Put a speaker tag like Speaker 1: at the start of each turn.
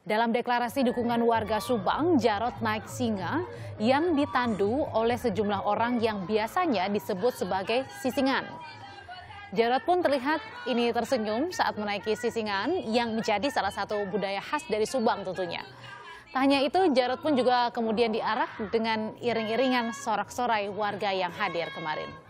Speaker 1: Dalam deklarasi dukungan warga Subang, Jarot naik singa yang ditandu oleh sejumlah orang yang biasanya disebut sebagai sisingan. Jarot pun terlihat ini tersenyum saat menaiki sisingan yang menjadi salah satu budaya khas dari Subang tentunya. Tak hanya itu, Jarot pun juga kemudian diarak dengan iring-iringan sorak-sorai warga yang hadir kemarin.